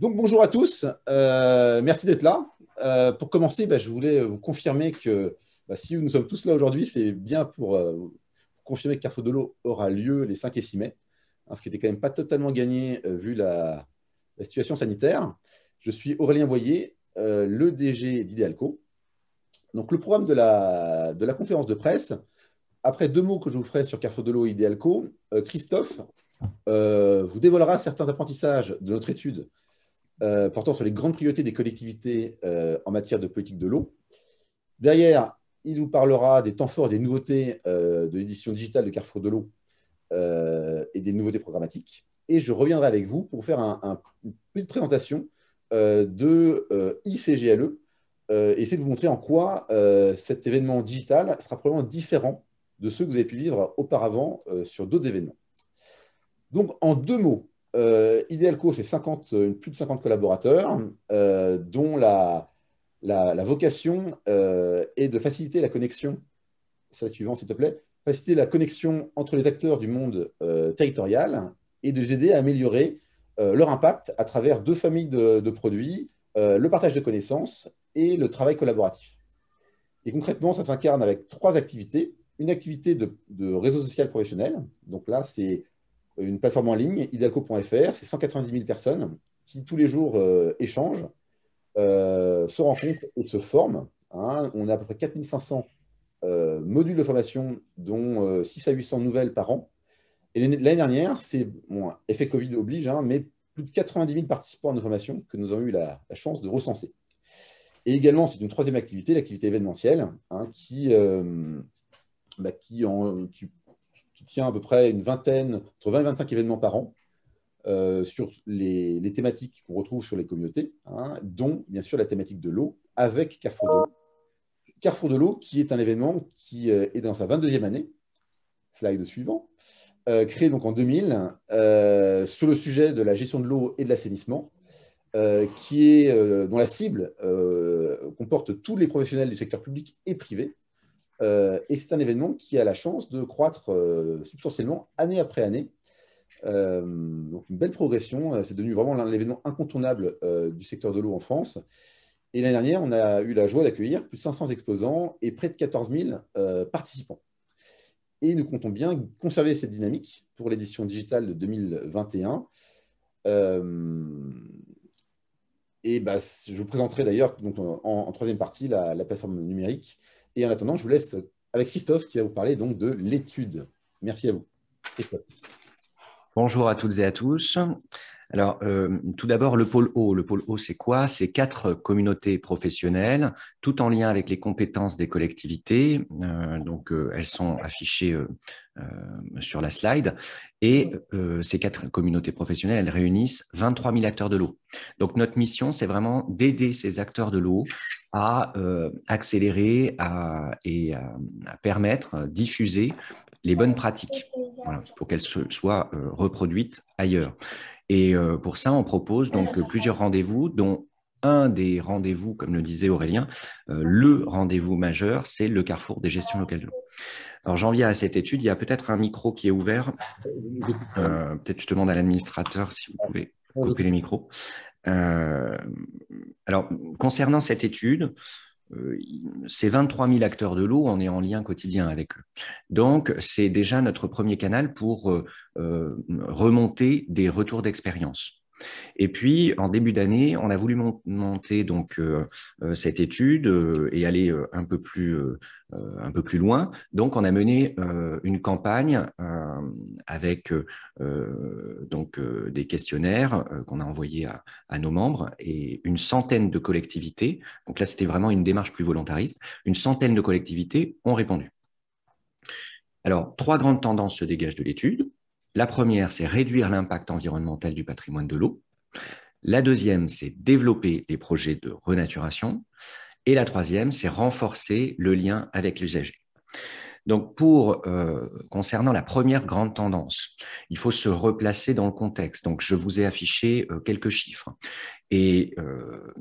Donc bonjour à tous, euh, merci d'être là. Euh, pour commencer, bah, je voulais vous confirmer que bah, si nous sommes tous là aujourd'hui, c'est bien pour euh, confirmer que Carrefour de l'eau aura lieu les 5 et 6 mai, hein, ce qui n'était quand même pas totalement gagné vu la, situation sanitaire. Je suis Aurélien Boyer, le DG d'Idealco. Donc le programme de la, de la, conférence de presse, après deux mots que je vous ferai sur Carrefour de l'eau et Idealco, Christophe vous dévoilera certains apprentissages de notre étude euh, portant sur les grandes priorités des collectivités euh, en matière de politique de l'eau. Derrière, il vous parlera des temps forts, des nouveautés euh, de l'édition digitale de Carrefour de l'eau et des nouveautés programmatiques. Et je reviendrai avec vous pour faire une petite présentation de ICGLE et essayer de vous montrer en quoi cet événement digital sera probablement différent de ceux que vous avez pu vivre auparavant sur d'autres événements. Donc, en deux mots, euh, Idealco, c'est euh, plus de 50 collaborateurs, euh, dont la, vocation est de faciliter la connexion, suivant s'il te plaît, faciliter la connexion entre les acteurs du monde territorial et de les aider à améliorer leur impact à travers deux familles de, produits, le partage de connaissances et le travail collaboratif. Et concrètement, ça s'incarne avec trois activités. Une activité de, de réseau social professionnel, donc là, c'est une plateforme en ligne, idalco.fr, c'est 190 000 personnes qui tous les jours euh, échangent, euh, se rencontrent et se forment. Hein. On a à peu près 4500 500 euh, modules de formation, dont 6 à 800 nouvelles par an. Et l'année dernière, c'est, effet Covid oblige, hein, mais plus de 90 000 participants à nos formations que nous avons eu la, chance de recenser. Et également, c'est une troisième activité, l'activité événementielle, hein, qui, bah, qui, en, qui qui tient à peu près une vingtaine, entre 20 et 25 événements par an euh, sur les, thématiques qu'on retrouve sur les communautés, hein, dont bien sûr la thématique de l'eau avec Carrefour de l'eau. Carrefour de l'eau qui est un événement qui euh, est dans sa 22e année, slide suivant, euh, créé donc en 2000 sur le sujet de la gestion de l'eau et de l'assainissement. qui est, dont la cible comporte tous les professionnels du secteur public et privé, euh, et c'est un événement qui a la chance de croître euh, substantiellement année après année. Euh, donc une belle progression, c'est devenu vraiment l'événement incontournable du secteur de l'eau en France. Et l'année dernière, on a eu la joie d'accueillir plus de 500 exposants et près de 14 000 participants. Et nous comptons bien conserver cette dynamique pour l'édition digitale de 2021. et bah, je vous présenterai d'ailleurs en, en, troisième partie la plateforme numérique et en attendant, je vous laisse avec Christophe qui va vous parler donc de l'étude. Merci à vous. Bonjour à toutes et à tous. Alors, euh, tout d'abord, le pôle O. Le pôle O, c'est quoi C'est quatre communautés professionnelles, tout en lien avec les compétences des collectivités. Euh, donc, euh, elles sont affichées sur la slide. Et ces quatre communautés professionnelles, elles réunissent 23 000 acteurs de l'eau. Donc, notre mission, c'est vraiment d'aider ces acteurs de l'eau à accélérer à, et à, permettre, diffuser les bonnes pratiques pour qu'elles soient reproduites ailleurs. Et euh, pour ça, on propose donc euh, plusieurs rendez-vous, dont un des rendez-vous, comme le disait Aurélien, euh, le rendez-vous majeur, c'est le carrefour des gestions ah. locales de l'eau. Alors j'en viens à cette étude, il y a peut-être un micro qui est ouvert. peut-être je demande à l'administrateur si vous pouvez couper les micros. alors concernant cette étude, ces 23 000 acteurs de l'eau, on est en lien quotidien avec eux. Donc, c'est déjà notre premier canal pour euh, euh, remonter des retours d'expérience. Et puis, en début d'année, on a voulu monter euh, euh, cette étude euh, et aller un peu plus loin. Donc, on a mené une campagne avec des questionnaires qu'on a envoyés à, nos membres et une centaine de collectivités. Donc là, c'était vraiment une démarche plus volontariste. Une centaine de collectivités ont répondu. Alors, trois grandes tendances se dégagent de l'étude. La première, c'est réduire l'impact environnemental du patrimoine de l'eau. La deuxième, c'est développer les projets de renaturation. Et la troisième, c'est renforcer le lien avec l'usager. Donc, pour euh, concernant la première grande tendance, il faut se replacer dans le contexte. Donc, je vous ai affiché euh, quelques chiffres. Et euh,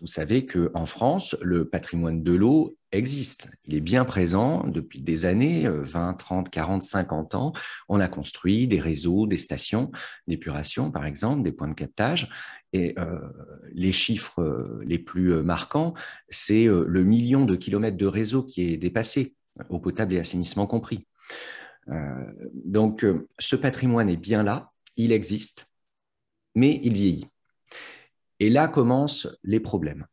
vous savez qu'en France, le patrimoine de l'eau existe. Il est bien présent depuis des années, 20, 30, 40, 50 ans. On a construit des réseaux, des stations d'épuration, par exemple, des points de captage. Et les chiffres les plus marquants, c'est le million de kilomètres de réseau qui est dépassé eau potable et assainissement compris. Euh, donc euh, ce patrimoine est bien là, il existe, mais il vieillit. Et là commencent les problèmes.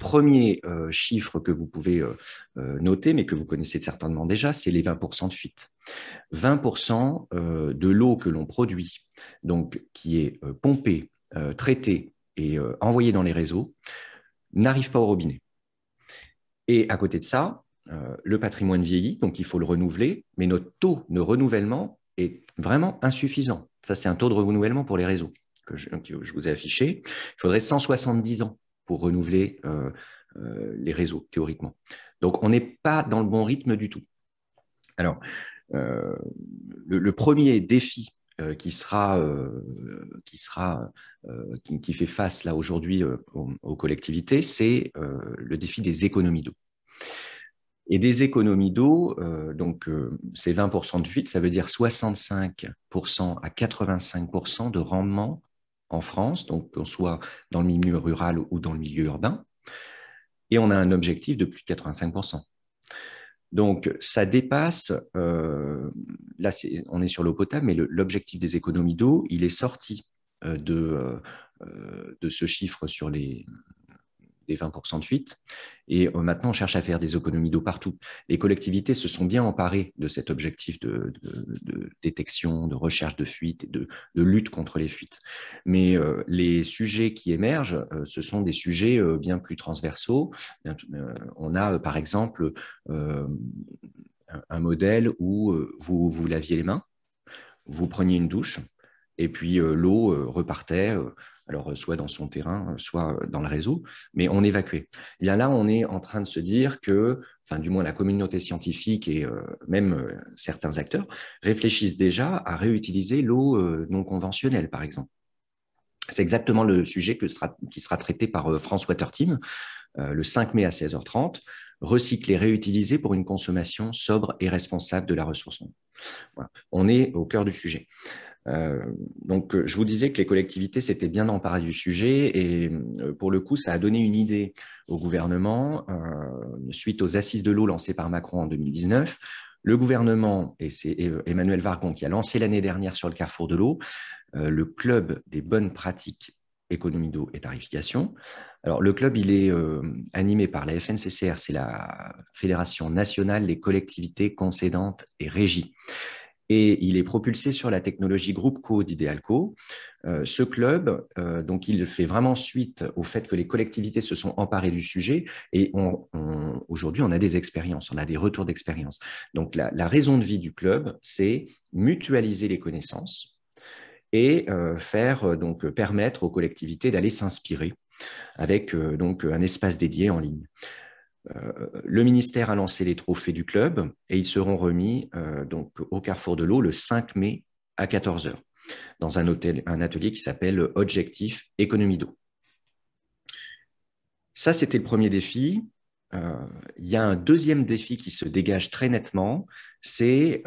Premier euh, chiffre que vous pouvez noter, mais que vous connaissez certainement déjà, c'est les 20% de fuite. 20% de l'eau que l'on produit, donc qui est pompée, traitée et envoyée dans les réseaux, n'arrive pas au robinet. Et à côté de ça, euh, le patrimoine vieillit, donc il faut le renouveler, mais notre taux de renouvellement est vraiment insuffisant. Ça, c'est un taux de renouvellement pour les réseaux que je, vous ai affiché. Il faudrait 170 ans pour renouveler euh, euh, les réseaux, théoriquement. Donc, on n'est pas dans le bon rythme du tout. Alors, le, premier défi qui sera, qui, sera qui, fait face là aujourd'hui aux, collectivités, c'est le défi des économies d'eau. Et des économies d'eau, euh, donc euh, c'est 20% de fuite, ça veut dire 65% à 85% de rendement en France, donc qu'on soit dans le milieu rural ou dans le milieu urbain. Et on a un objectif de plus de 85%. Donc ça dépasse, euh, là on est sur l'eau potable, mais l'objectif des économies d'eau, il est sorti de, de ce chiffre sur les, des 20% de fuite. Et euh, maintenant, on cherche à faire des économies d'eau partout. Les collectivités se sont bien emparées de cet objectif de, détection, de recherche de fuite et de, lutte contre les fuites. Mais euh, les sujets qui émergent, euh, ce sont des sujets bien plus transversaux. on a, par exemple, un modèle où vous vous laviez les mains, vous preniez une douche, et puis l'eau repartait alors euh, soit dans son terrain, euh, soit euh, dans le réseau, mais on évacuait. Eh là, on est en train de se dire que, enfin du moins la communauté scientifique et même certains acteurs réfléchissent déjà à réutiliser l'eau non conventionnelle, par exemple. C'est exactement le sujet qui sera traité par France Water Team le 5 mai à 16h30 recycler, réutiliser pour une consommation sobre et responsable de la ressource. On est au cœur du sujet. Euh, donc, euh, je vous disais que les collectivités s'étaient bien emparées du sujet et euh, pour le coup, ça a donné une idée au gouvernement suite aux assises de l'eau lancées par Macron en 2019. Le gouvernement, et c'est Emmanuel Vargon qui a lancé l'année dernière sur le carrefour de l'eau, le club des bonnes pratiques économie d'eau et tarification. Alors, le club, il est animé par la FNCCR, c'est la Fédération nationale des collectivités concédantes et régies et il est propulsé sur la technologie GroupCo d'Idealco. Euh, ce club, euh, donc, il fait vraiment suite au fait que les collectivités se sont emparées du sujet et aujourd'hui, on a des expériences, on a des retours d'expérience. Donc, la, raison de vie du club, c'est mutualiser les connaissances et euh, faire donc permettre aux collectivités d'aller s'inspirer avec donc un espace dédié en ligne. Euh, le ministère a lancé les trophées du club et ils seront remis euh, donc au Carrefour de l'eau le 5 mai à 14h dans un, atelier qui s'appelle Objectif économie d'eau. Ça, c'était le premier défi. Euh, il y a un deuxième défi qui se dégage très nettement, c'est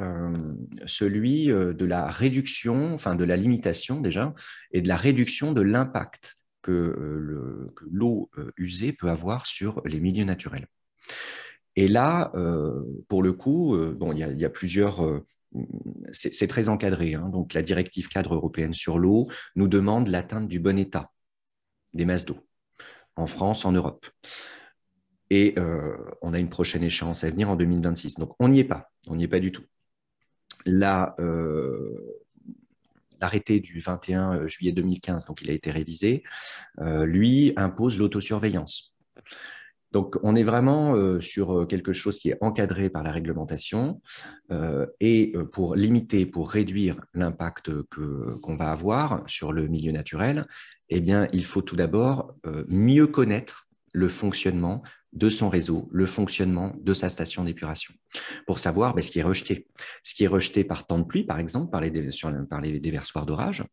celui de la réduction, enfin de la limitation déjà, et de la réduction de l'impact euh, que l'eau euh, usée peut avoir sur les milieux naturels. Et là, euh, pour le coup, bon, il y, a plusieurs c'est très encadré. Hein. Donc, la directive cadre européenne sur l'eau nous demande l'atteinte du bon état des masses d'eau en France, en Europe. Et on a une prochaine échéance à venir en 2026. Donc, on n'y est pas. On n'y est pas du tout. Là, l'arrêté du 21 euh, juillet 2015, donc il a été révisé, euh, lui impose l'autosurveillance. Donc, on est vraiment euh, sur quelque chose qui est encadré par la réglementation et pour limiter, pour réduire l'impact qu'on va avoir sur le milieu naturel, eh bien, il faut tout d'abord mieux connaître le fonctionnement de son réseau, le fonctionnement de sa station d'épuration, pour savoir bah, ce qui est rejeté. Ce qui est rejeté par temps de pluie, par exemple, par les, déversoirs d'orage.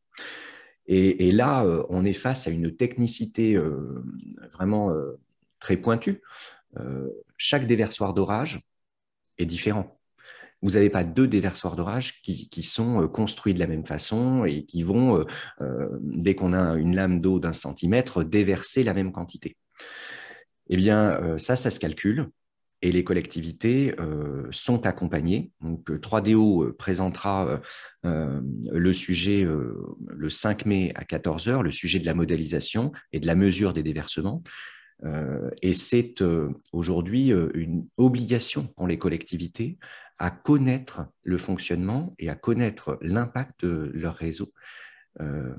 Et, là, euh, on est face à une technicité euh, vraiment euh, très pointue. chaque déversoir d'orage est différent. Vous n'avez pas deux déversoirs d'orage qui, qui, sont construits de la même façon et qui vont, dès qu'on a une lame d'eau d'un centimètre, déverser la même quantité. Eh bien, euh, ça, ça se calcule et les collectivités euh, sont accompagnées. Donc euh, 3DO présentera le sujet le 5 mai à 14h, le sujet de la modélisation et de la mesure des déversements. et c'est aujourd'hui une obligation pour les collectivités à connaître le fonctionnement et à connaître l'impact de leur réseau. Euh,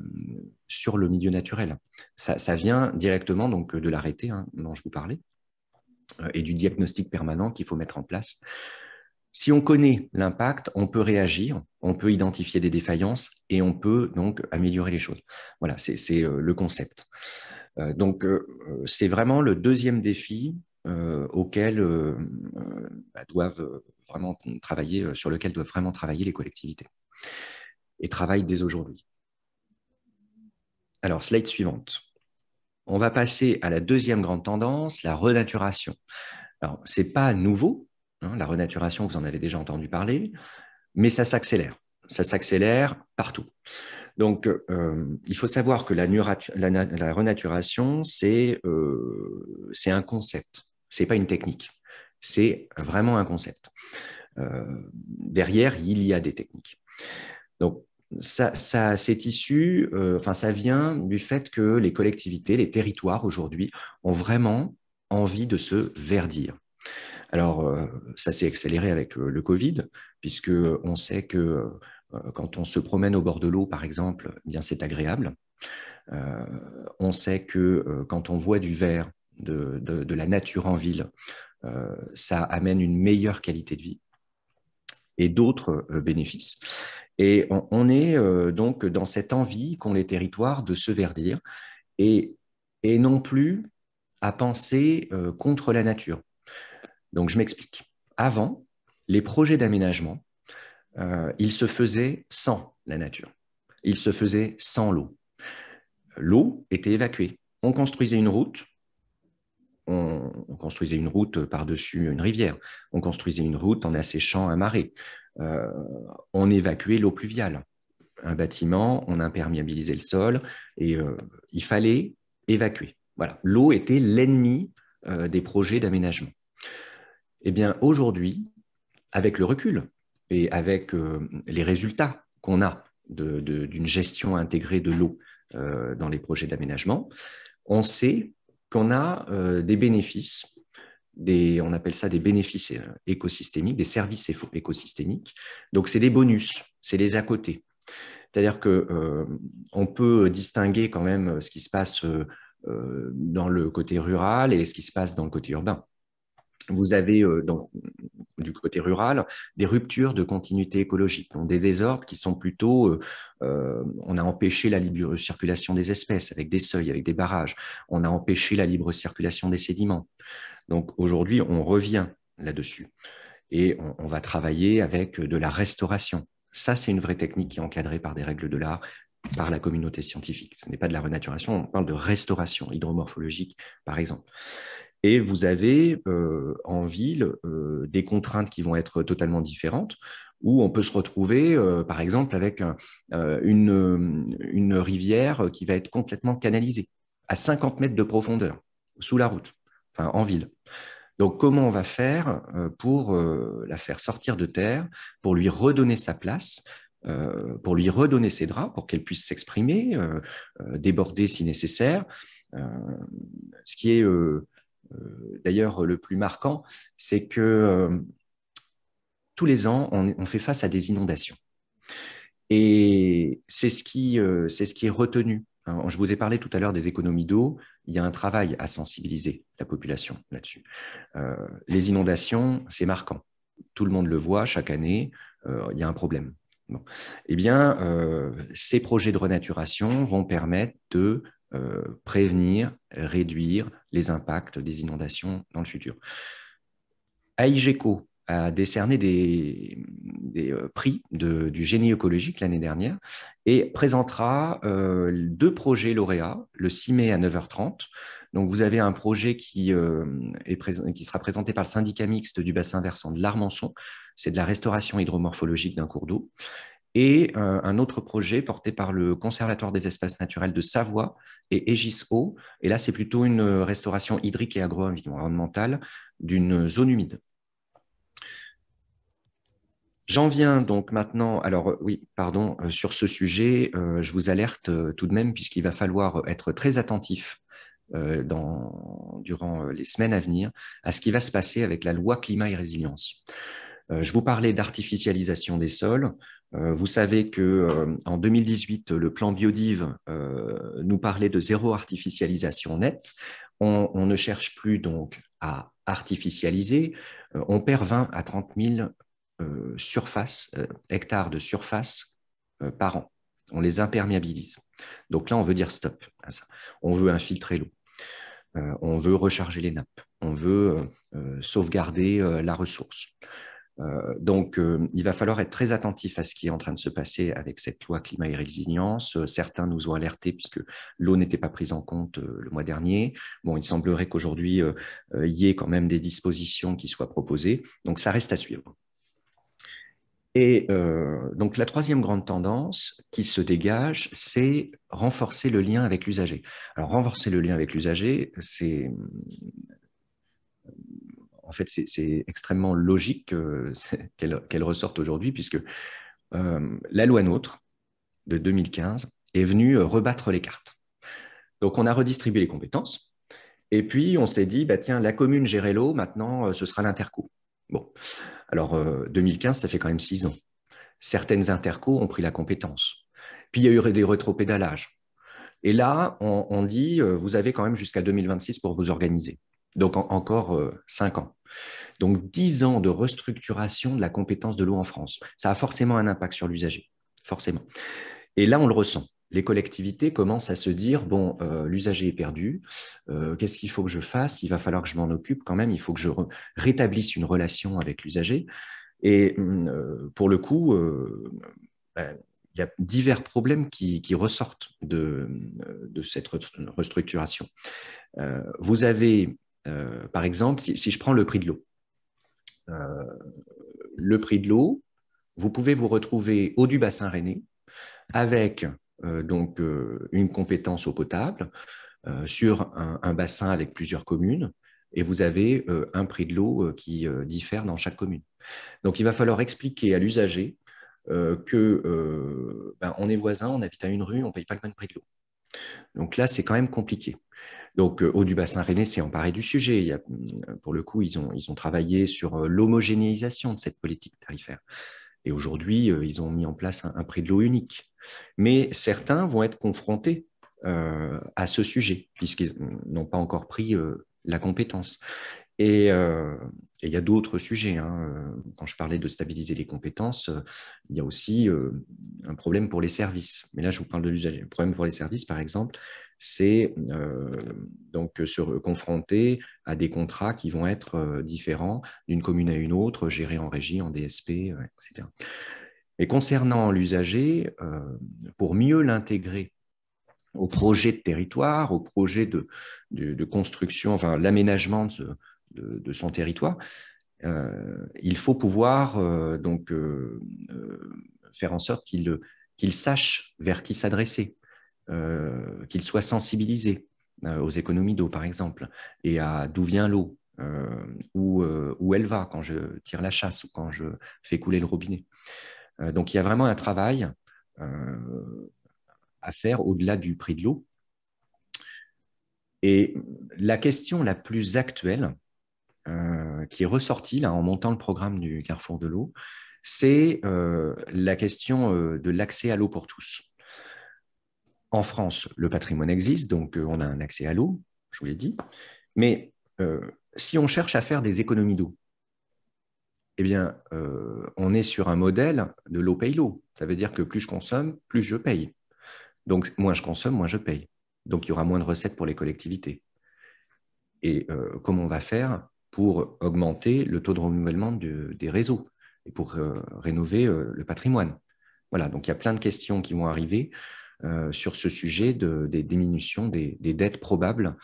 sur le milieu naturel. Ça, vient directement donc de l'arrêté hein, dont je vous parlais euh, et du diagnostic permanent qu'il faut mettre en place. Si on connaît l'impact, on peut réagir, on peut identifier des défaillances et on peut donc améliorer les choses. Voilà, c'est euh, le concept. donc, c'est vraiment le deuxième défi auquel bah, doivent vraiment travailler, sur lequel doivent vraiment travailler les collectivités et travaillent dès aujourd'hui. Alors, slide suivante. On va passer à la deuxième grande tendance, la renaturation. Alors, ce n'est pas nouveau, hein, la renaturation, vous en avez déjà entendu parler, mais ça s'accélère. Ça s'accélère partout. Donc, euh, il faut savoir que la, renaturation, c'est euh, un concept, ce n'est pas une technique, c'est vraiment un concept. Euh, derrière, il y a des techniques. Donc, ça, issu, euh, enfin, ça vient du fait que les collectivités, les territoires aujourd'hui ont vraiment envie de se verdir. Alors, euh, ça s'est accéléré avec euh, le Covid, puisque on sait que quand on se promène au bord de l'eau, par exemple, eh bien c'est agréable. on sait que quand on voit du vert, de la nature en ville, ça amène une meilleure qualité de vie et d'autres euh, bénéfices. Et on, est euh, donc dans cette envie qu'ont les territoires de se verdir et, et non plus à penser euh, contre la nature. Donc je m'explique. Avant, les projets d'aménagement, ils se faisaient sans la nature. Ils se faisaient sans l'eau. L'eau était évacuée. On construisait une route, on, construisait une route par-dessus une rivière, on construisait une route en asséchant un marais, euh, on évacuait l'eau pluviale. Un bâtiment, on imperméabilisait le sol et euh, il fallait évacuer. Voilà, l'eau était l'ennemi euh, des projets d'aménagement. Eh bien, aujourd'hui, avec le recul et avec les résultats qu'on a d'une gestion intégrée de l'eau dans les projets d'aménagement, on sait qu'on a euh, des bénéfices, on appelle ça des bénéfices euh, écosystémiques, des services écosystémiques. Donc, c'est des bonus, c'est les à côté. C'est-à-dire que euh, on peut distinguer quand même ce qui se passe dans le côté rural et ce qui se passe dans le côté urbain vous avez euh, du côté rural des ruptures de continuité écologique, donc des désordres qui sont plutôt, euh, euh, on a empêché la libre circulation des espèces avec des seuils, avec des barrages, on a empêché la libre circulation des sédiments. Donc aujourd'hui, on revient là-dessus et on, on va travailler avec de la restauration. Ça, c'est une vraie technique qui est encadrée par des règles de l'art, par la communauté scientifique. Ce n'est pas de la renaturation, on parle de restauration hydromorphologique, par exemple. Et vous avez euh, en ville euh, des contraintes qui vont être totalement différentes, où on peut se retrouver, euh, par exemple, avec une, rivière qui va être complètement canalisée à 50 mètres de profondeur, sous la route, enfin, en ville. Donc, comment on va faire pour la faire sortir de terre, pour lui redonner sa place, pour lui redonner ses draps, pour qu'elle puisse s'exprimer, déborder si nécessaire. ce qui est euh, d'ailleurs le plus marquant, c'est que euh, tous les ans, on, fait face à des inondations. Et c'est ce, qui, euh, ce qui est retenu. Hein, je vous ai parlé tout à l'heure des économies d'eau. Il y a un travail à sensibiliser la population là-dessus. les inondations, c'est marquant. Tout le monde le voit chaque année. il y a un problème. Eh bien, ces projets de renaturation vont permettre de euh, prévenir, réduire les impacts des inondations dans le futur. AIGECO a décerné des, euh, prix du génie écologique l'année dernière et présentera euh, deux projets lauréats le 6 mai à 9h30. Donc vous avez un projet qui, qui sera présenté par le syndicat mixte du bassin versant de l'Armançon. C'est de la restauration hydromorphologique d'un cours d'eau et euh, un autre projet porté par le Conservatoire des espaces naturels de Savoie et Aegis O. Et là, c'est plutôt une euh, restauration hydrique et agro-environnementale d'une zone humide. J'en viens donc maintenant, alors euh, oui, pardon, sur ce sujet, je vous alerte tout de même puisqu'il va falloir être très attentif dans, durant les semaines à venir à ce qui va se passer avec la loi climat et résilience. Euh, je vous parlais d'artificialisation des sols. Euh, vous savez que euh, en 2018, le plan Biodive nous parlait de zéro artificialisation nette. On, ne cherche plus donc à artificialiser. on perd 20 à 30 000 surfaces, hectares de surface par an. On les imperméabilise. Donc là, on veut dire stop. On veut infiltrer l'eau. on veut recharger les nappes. On veut sauvegarder la ressource. Euh, donc, euh, il va falloir être très attentif à ce qui est en train de se passer avec cette loi climat et résilience. Euh, certains nous ont alertés puisque l'eau n'était pas prise en compte le mois dernier. Bon, il semblerait qu'aujourd'hui, il y ait quand même des dispositions qui soient proposées. Donc, ça reste à suivre. Et donc, la troisième grande tendance qui se dégage, c'est renforcer le lien avec l'usager. Alors, renforcer le lien avec l'usager, c'est en fait, c'est extrêmement logique euh, qu'elle ressorte aujourd'hui, puisque euh, la loi NOTRe de 2015 est venue euh, rebattre les cartes. Donc, on a redistribué les compétences, et puis on s'est dit, bah, tiens, la commune gérait l'eau, maintenant, ce sera l'interco. Bon, alors 2015, ça fait quand même six ans. Certaines intercos ont pris la compétence. Puis il y a eu des rétropédalages. Et là, on, dit, vous avez quand même jusqu'à 2026 pour vous organiser. Donc encore cinq ans. Donc dix ans de restructuration de la compétence de l'eau en France. Ça a forcément un impact sur l'usager, forcément. Et là, on le ressent. Les collectivités commencent à se dire, bon, euh, l'usager est perdu, euh, qu'est-ce qu'il faut que je fasse Il va falloir que je m'en occupe quand même, il faut que je rétablisse une relation avec l'usager. Et mm, euh, pour le coup, ben, il y a divers problèmes qui, ressortent de, cette restructuration. vous avez euh, par exemple, si, je prends le prix de l'eau, euh, le prix de l'eau, vous pouvez vous retrouver au du bassin rennais avec euh, donc une compétence eau potable sur un, bassin avec plusieurs communes et vous avez un prix de l'eau qui diffère dans chaque commune. Donc il va falloir expliquer à l'usager que ben, on est voisin, on habite à une rue, on ne paye pas le même prix de l'eau. Donc là, c'est quand même compliqué. Donc, euh, eau du Bassin Rennais s'est emparé du sujet. Euh, pour le coup, ils ont, ils ont travaillé sur euh, l'homogénéisation de cette politique tarifaire. Et aujourd'hui, ils ont mis en place un, prix de l'eau unique. Mais certains vont être confrontés à ce sujet, puisqu'ils n'ont pas encore pris la compétence. Et, et il y a d'autres sujets. Hein, euh, quand je parlais de stabiliser les compétences, euh, il y a aussi euh, un problème pour les services. Mais là, je vous parle de l'usager. Le problème pour les services, par exemple, c'est donc se confronter à des contrats qui vont être différents d'une commune à une autre, gérés en régie, en DSP, etc. Et concernant l'usager, pour mieux l'intégrer au projet de territoire, au projet de, construction, enfin l'aménagement de, ce de, son territoire, euh, il faut pouvoir euh, donc euh, faire en sorte qu'il sache vers qui s'adresser, qu'il soit sensibilisé aux économies d'eau, par exemple, et à d'où vient l'eau, euh, où, elle va quand je tire la chasse ou quand je fais couler le robinet. donc il y a vraiment un travail à faire au-delà du prix de l'eau. Et la question la plus actuelle, euh, qui est ressorti là, en montant le programme du Carrefour de l'eau, c'est euh, la question euh, de l'accès à l'eau pour tous. En France, le patrimoine existe, donc on a un accès à l'eau, je vous l'ai dit, mais si on cherche à faire des économies d'eau, eh bien, on est sur un modèle de l'eau paye l'eau. Ça veut dire que plus je consomme, plus je paye. Donc, moins je consomme, moins je paye. Donc, il y aura moins de recettes pour les collectivités. Et comment on va faire pour augmenter le taux de renouvellement des réseaux et pour euh, rénover euh, le patrimoine. Voilà, donc il y a plein de questions qui vont arriver euh, sur ce sujet des diminutions des, dettes probables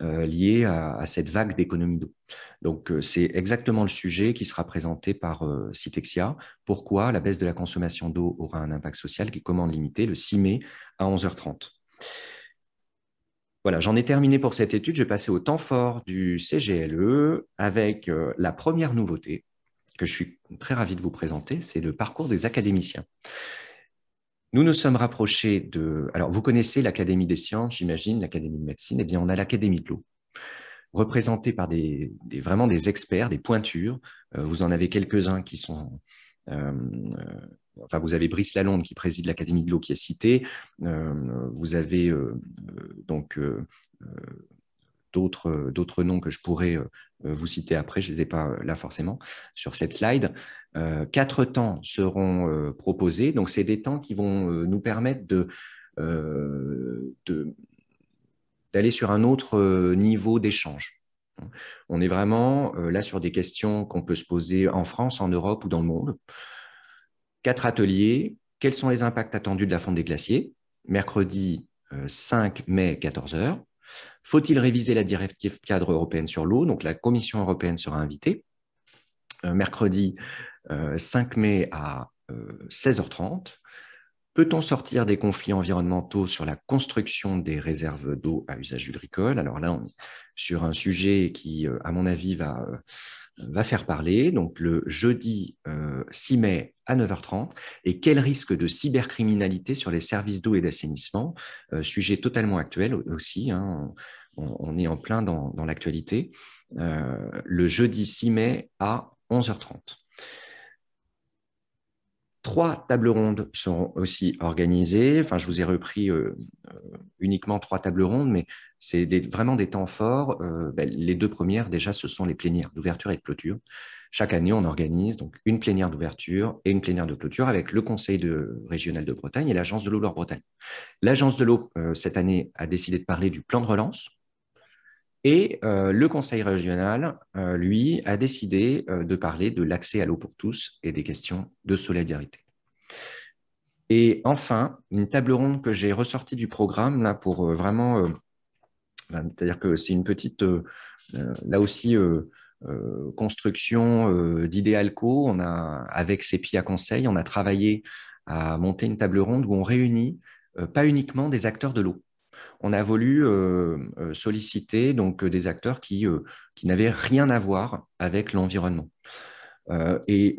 liées à, cette vague d'économie d'eau. Donc c'est exactement le sujet qui sera présenté par Citexia, pourquoi la baisse de la consommation d'eau aura un impact social qui commande limiter le 6 mai à 11h30. Voilà, j'en ai terminé pour cette étude. Je vais passer au temps fort du CGLE avec euh, la première nouveauté que je suis très ravi de vous présenter, c'est le parcours des académiciens. Nous nous sommes rapprochés de... Alors, vous connaissez l'Académie des sciences, j'imagine, l'Académie de médecine. Eh bien, on a l'Académie de l'eau, représentée par des, vraiment des experts, des pointures. Euh, vous en avez quelques-uns qui sont euh, enfin, vous avez Brice Lalonde qui préside l'Académie de l'eau qui est citée, euh, vous avez euh, euh, donc d'autres noms que je pourrais vous citer après, je ne les ai pas là forcément sur cette slide. quatre temps seront proposés, donc c'est des temps qui vont nous permettre de d'aller sur un autre niveau d'échange. On est vraiment là sur des questions qu'on peut se poser en France, en Europe ou dans le monde quatre ateliers. Quels sont les impacts attendus de la fonte des glaciers Mercredi 5 euh, mai, 14h. Faut-il réviser la directive cadre européenne sur l'eau Donc la Commission européenne sera invitée euh, mercredi 5 euh, mai à 16h30. Peut-on sortir des conflits environnementaux sur la construction des réserves d'eau à usage agricole Alors là, on est sur un sujet qui, à mon avis, va va faire parler, donc le jeudi 6 euh, mai à 9h30, et quel risque de cybercriminalité sur les services d'eau et d'assainissement, euh, sujet totalement actuel aussi, hein. on, est en plein dans, dans l'actualité, euh, le jeudi 6 mai à 11h30. Trois tables rondes seront aussi organisées. Enfin, je vous ai repris euh, euh, uniquement trois tables rondes, mais c'est vraiment des temps forts. Euh, ben, les deux premières, déjà, ce sont les plénières d'ouverture et de clôture. Chaque année, on organise donc une plénière d'ouverture et une plénière de clôture avec le Conseil régional de Bretagne et l'Agence de l'eau Loire-Bretagne. L'Agence de l'eau, cette année, a décidé de parler du plan de relance et euh, le Conseil régional, euh, lui, a décidé euh, de parler de l'accès à l'eau pour tous et des questions de solidarité. Et enfin, une table ronde que j'ai ressortie du programme, là, pour vraiment... Ben, c'est-à-dire que c'est une petite, là aussi, construction d'idéalco. On a, avec à Conseil, on a travaillé à monter une table ronde où on réunit pas uniquement des acteurs de l'eau, on a voulu euh, euh, solliciter donc euh, des acteurs qui, n'avaient rien à voir avec l'environnement. et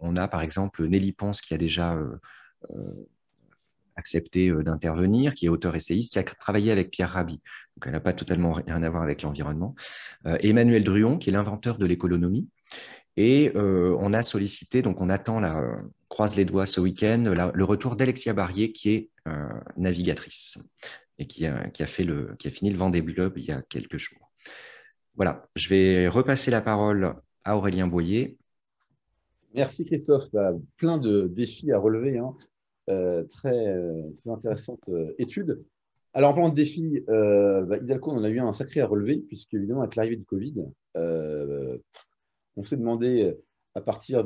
on a par exemple Nelly Ponce qui a déjà accepté d'intervenir, qui est auteur essayiste, qui a travaillé avec Pierre Rabhi. Donc, elle n'a pas totalement rien à voir avec l'environnement. Emmanuel Druon, qui est l'inventeur de l'économie et euh, on a sollicité, donc on attend, la, euh, croise les doigts ce week-end, le retour d'Alexia Barrier, qui est euh, navigatrice et qui a, qui a, fait le, qui a fini le Vendée Globe il y a quelques jours. Voilà, je vais repasser la parole à Aurélien Boyer. Merci Christophe, bah, plein de défis à relever, hein. très, très, intéressante étude. Alors en parlant de défis, bah, Hidalgo, on en a eu un sacré à relever, puisque évidemment avec l'arrivée du Covid, on s'est demandé euh, à partir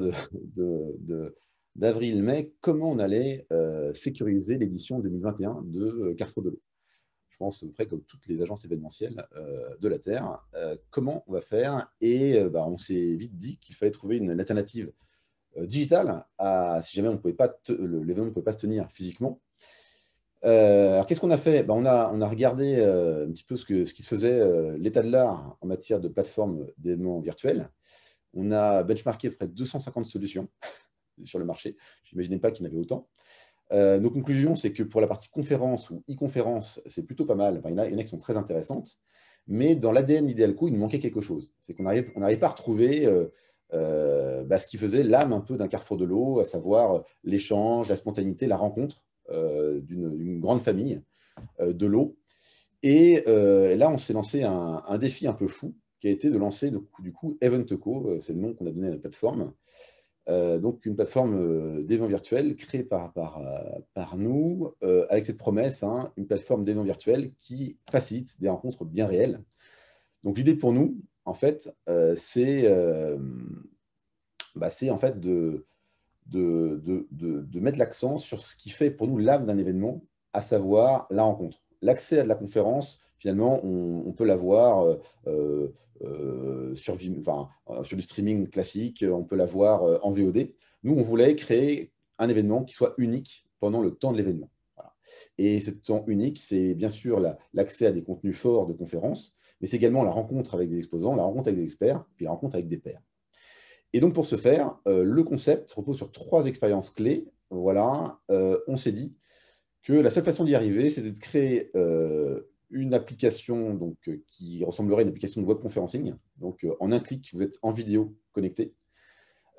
d'avril-mai comment on allait euh, sécuriser l'édition 2021 de euh, Carrefour de l'eau. Je pense à peu près comme toutes les agences événementielles de la Terre. comment on va faire Et bah, on s'est vite dit qu'il fallait trouver une, alternative digitale à si jamais on pouvait pas l'événement ne pouvait pas se tenir physiquement. alors, qu'est-ce qu'on a fait bah, on, a, on, a, regardé un petit peu ce, que, ce qui se faisait, l'état de l'art en matière de plateforme d'événements virtuels. On a benchmarké près de 250 solutions sur le marché. Je n'imaginais pas qu'il y en avait autant. Euh, nos conclusions, c'est que pour la partie conférence ou e-conférence, c'est plutôt pas mal. il, y en a, qui sont très intéressantes. Mais dans l'ADN Idealco, il nous manquait quelque chose. C'est qu'on n'arrivait pas à retrouver euh, euh, bah, ce qui faisait l'âme un peu d'un carrefour de l'eau, à savoir l'échange, la spontanéité, la rencontre d'une grande famille de l'eau. Et là, on s'est lancé un, défi un peu fou qui a été de lancer du coup Eventeco, euh, c'est le nom qu'on a donné à la plateforme. Euh, donc une plateforme euh, d'événements virtuels créée par, par, nous, avec cette promesse, hein, une plateforme d'événements virtuels qui facilite des rencontres bien réelles. Donc l'idée pour nous, en fait, bah, c'est en fait de, de, de mettre l'accent sur ce qui fait pour nous l'âme d'un événement, à savoir la rencontre. L'accès à de la conférence finalement, on, peut l'avoir euh, euh, sur, euh, sur, du streaming classique, on peut l'avoir euh, en VOD. Nous, on voulait créer un événement qui soit unique pendant le temps de l'événement. Et ce temps unique, c'est bien sûr l'accès à des contenus forts de conférences, mais c'est également la rencontre avec des exposants, la rencontre avec des experts, puis la rencontre avec des pairs. Et donc pour ce faire, le concept repose sur trois expériences clés. Voilà, on s'est dit que la seule façon d'y arriver, c'était de créer une application donc, euh, qui ressemblerait à une application de web conferencing. Donc, euh, en un clic, vous êtes en vidéo connecté.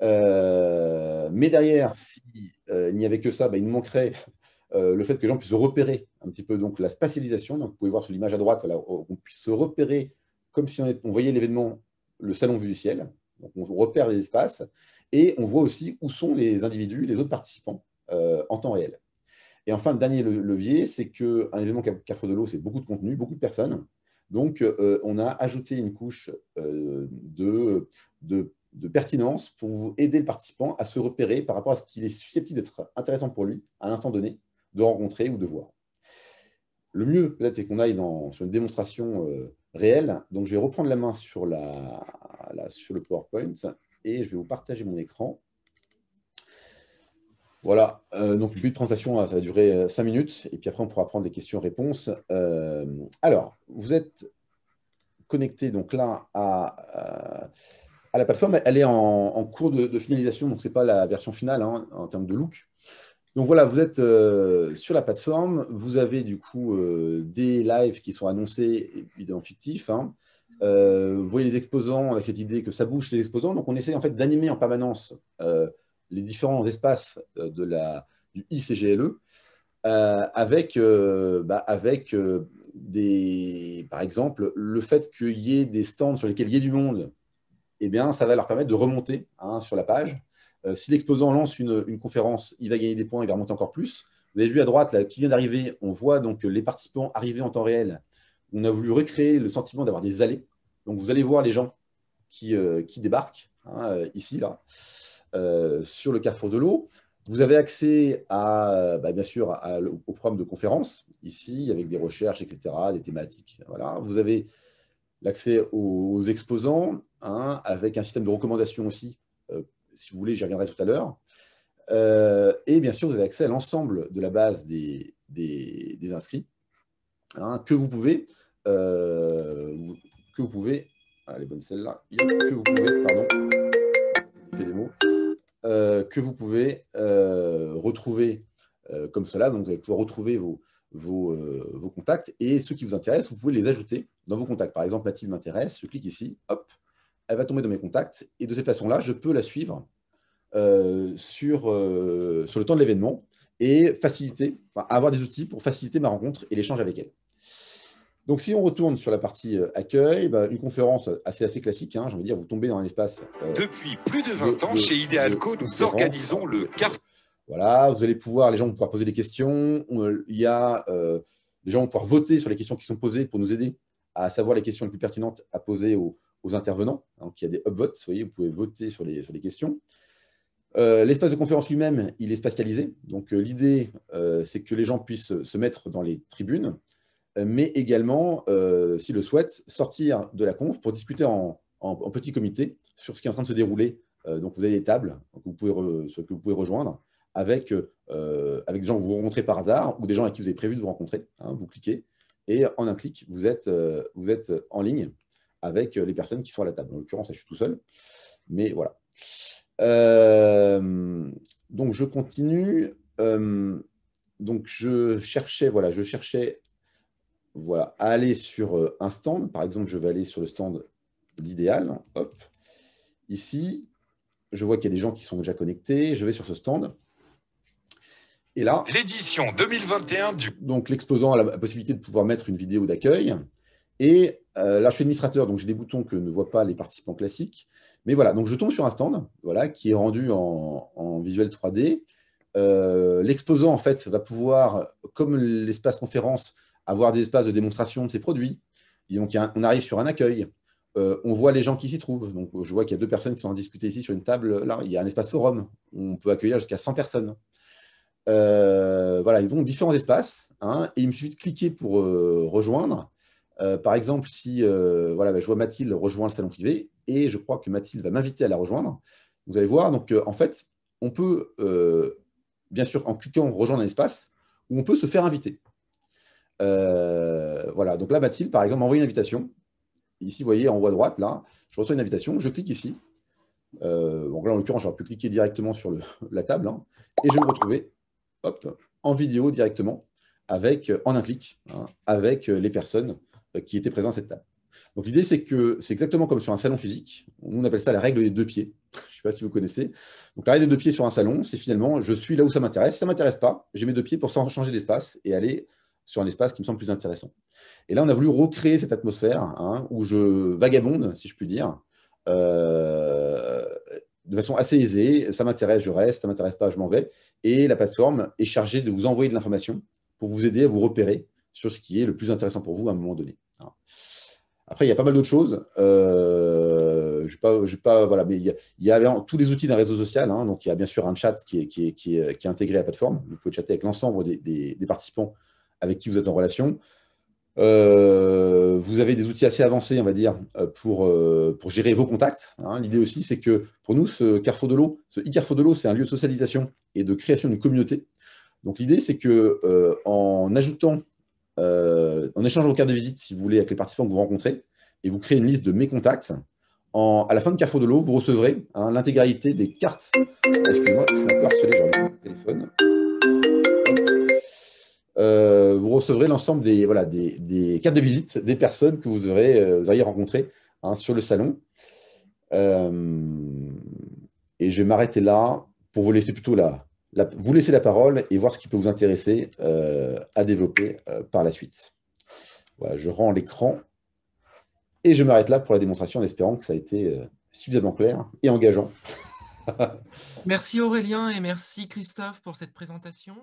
Euh, mais derrière, s'il n'y avait que ça, bah, il nous manquerait le fait que les gens puissent repérer un petit peu donc, la spatialisation. Donc, vous pouvez voir sur l'image à droite, on puisse se repérer comme si on, on voyait l'événement, le salon vu du ciel. Donc, on repère les espaces et on voit aussi où sont les individus, les autres participants en temps réel. Et enfin, le dernier levier, c'est qu'un événement Cafre de l'eau, c'est beaucoup de contenu, beaucoup de personnes. Donc, euh, on a ajouté une couche euh, de, pertinence pour aider le participant à se repérer par rapport à ce qu'il est susceptible d'être intéressant pour lui à l'instant donné, de rencontrer ou de voir. Le mieux, peut-être, c'est qu'on aille sur une démonstration euh, réelle. Donc, je vais reprendre la main sur le PowerPoint et je vais vous partager mon écran. Voilà, euh, donc le but de présentation, euh, ça va durer 5 euh, minutes, et puis après on pourra prendre des questions-réponses. alors, vous êtes connecté donc là à, la plateforme, elle est en, cours de, finalisation, donc ce n'est pas la version finale hein, en termes de look. Donc voilà, vous êtes sur la plateforme, vous avez du coup des lives qui sont annoncés, évidemment fictifs, hein. vous voyez les exposants avec cette idée que ça bouge les exposants, donc on essaie en fait d'animer en permanence les différents espaces euh, de la, du ICGLE euh, avec, euh, bah, avec des, par exemple, le fait qu'il y ait des stands sur lesquels il y ait du monde, eh bien, ça va leur permettre de remonter hein, sur la page. si l'exposant lance une, conférence, il va gagner des points, il va remonter encore plus. Vous avez vu à droite, là, qui vient d'arriver, on voit donc les participants arriver en temps réel. On a voulu recréer le sentiment d'avoir des allées. Donc, vous allez voir les gens qui, débarquent hein, ici, là. Euh, sur le carrefour de l'eau. Vous avez accès à, euh, bah, bien sûr, au programme de conférences, ici, avec des recherches, etc., des thématiques. Voilà. Vous avez l'accès aux, exposants, hein, avec un système de recommandations aussi, euh, si vous voulez, j'y reviendrai tout à l'heure. et bien sûr, vous avez accès à l'ensemble de la base des, des, inscrits, hein, que vous pouvez, que vous pouvez, allez, ah, bonne celle-là, que vous pouvez, pardon, euh, que vous pouvez euh, retrouver euh, comme cela. Donc, vous allez pouvoir retrouver vos, contacts et ceux qui vous intéressent, vous pouvez les ajouter dans vos contacts. Par exemple, la Mathilde m'intéresse, je clique ici, hop, elle va tomber dans mes contacts et de cette façon-là, je peux la suivre sur, sur le temps de l'événement et faciliter, enfin, avoir des outils pour faciliter ma rencontre et l'échange avec elle. Donc, si on retourne sur la partie euh, accueil, bah, une conférence assez, assez classique, hein, j'ai dire, vous tombez dans un espace... Euh, Depuis plus de 20 ans, chez Idealco, nous organisons le carte. Voilà, vous allez pouvoir, les gens vont pouvoir poser des questions. Euh, il y a, les gens vont pouvoir voter sur les questions qui sont posées pour nous aider à savoir les questions les plus pertinentes à poser aux, intervenants. Donc, il y a des upvotes, vous voyez, vous pouvez voter sur les, sur les questions. l'espace de conférence lui-même, il est spatialisé. Donc, l'idée, c'est que les gens puissent se mettre dans les tribunes euh, mais également, euh, s'il le souhaite, sortir de la conf pour discuter en, petit comité sur ce qui est en train de se dérouler. Euh, donc, vous avez des tables que vous pouvez, que vous pouvez rejoindre avec, euh, avec des gens que vous rencontrez par hasard ou des gens avec qui vous avez prévu de vous rencontrer. Hein, vous cliquez et en un clic, vous êtes, vous êtes en ligne avec les personnes qui sont à la table. En l'occurrence, je suis tout seul, mais voilà. donc, je continue. donc, je cherchais, voilà, je cherchais voilà, aller sur euh, un stand. Par exemple, je vais aller sur le stand d'idéal. Hop. Ici, je vois qu'il y a des gens qui sont déjà connectés. Je vais sur ce stand. Et là, l'édition 2021 du. Donc, l'exposant a la possibilité de pouvoir mettre une vidéo d'accueil. Et euh, là, je suis administrateur, donc j'ai des boutons que ne voient pas les participants classiques. Mais voilà, donc je tombe sur un stand voilà, qui est rendu en, visuel 3D. Euh, l'exposant, en fait, ça va pouvoir, comme l'espace conférence, avoir des espaces de démonstration de ses produits. on arrive sur un accueil. Euh, on voit les gens qui s'y trouvent. Donc, je vois qu'il y a deux personnes qui sont en discuter ici sur une table. Là, il y a un espace forum. on peut accueillir jusqu'à 100 personnes. Euh, voilà, ils donc différents espaces. Hein. et il me suffit de cliquer pour euh, rejoindre. Euh, par exemple, si voilà, bah, je vois Mathilde rejoindre le salon privé, et je crois que Mathilde va m'inviter à la rejoindre. Vous allez voir, donc en fait, on peut, bien sûr, en cliquant rejoindre un espace, où on peut se faire inviter. Euh, voilà, donc là, Mathilde, par exemple, m'envoie une invitation. Ici, vous voyez, en haut à droite, là, je reçois une invitation, je clique ici. Euh, donc là, en l'occurrence, j'aurais pu cliquer directement sur la table, hein, et je vais me retrouver hop, en vidéo directement, avec, euh, en un clic, hein, avec les personnes qui étaient présentes à cette table. Donc l'idée, c'est que c'est exactement comme sur un salon physique. On appelle ça la règle des deux pieds. je ne sais pas si vous connaissez. Donc la règle des deux pieds sur un salon, c'est finalement, je suis là où ça m'intéresse. Si ça ne m'intéresse pas, j'ai mes deux pieds pour changer d'espace et aller sur un espace qui me semble plus intéressant. Et là, on a voulu recréer cette atmosphère hein, où je vagabonde, si je puis dire, euh, de façon assez aisée. Ça m'intéresse, je reste, ça m'intéresse pas, je m'en vais. Et la plateforme est chargée de vous envoyer de l'information pour vous aider à vous repérer sur ce qui est le plus intéressant pour vous à un moment donné. Hein. Après, il y a pas mal d'autres choses. Euh, je pas, je pas, voilà, mais il y, a, tous les outils d'un réseau social. Hein. donc, il y a bien sûr un chat qui est, qui est, intégré à la plateforme. Vous pouvez chatter avec l'ensemble des, participants avec qui vous êtes en relation. Euh, vous avez des outils assez avancés, on va dire, euh, pour, euh, pour gérer vos contacts. Hein. L'idée aussi, c'est que pour nous, ce Carrefour de l'eau, ce e-Carrefour de l'eau, c'est un lieu de socialisation et de création d'une communauté. Donc l'idée, c'est que en ajoutant, en échangeant vos cartes de visite, si vous voulez, avec les participants que vous rencontrez, et vous créez une liste de mes contacts, à la fin de Carrefour de l'eau, vous recevrez hein, l'intégralité des cartes. Excusez-moi, je suis un peu téléphone. Euh, vous recevrez l'ensemble des, voilà, des, cartes de visite des personnes que vous aurez, euh, vous auriez rencontrées hein, sur le salon. Euh, et je vais m'arrêter là pour vous laisser plutôt la, vous laisser la parole et voir ce qui peut vous intéresser à développer par la suite. Voilà, je rends l'écran et je m'arrête là pour la démonstration en espérant que ça a été suffisamment clair et engageant. merci Aurélien et merci Christophe pour cette présentation.